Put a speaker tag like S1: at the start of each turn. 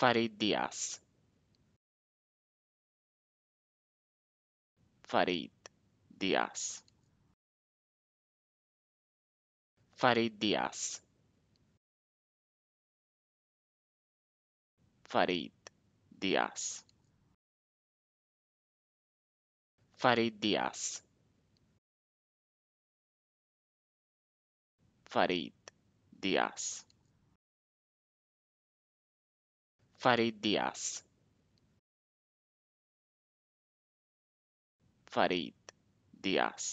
S1: Farid Diaz. Farid Diaz. Farid Diaz. Farid Diaz. Farid Diaz. Farid Diaz. Farid Diaz. Farid Diaz.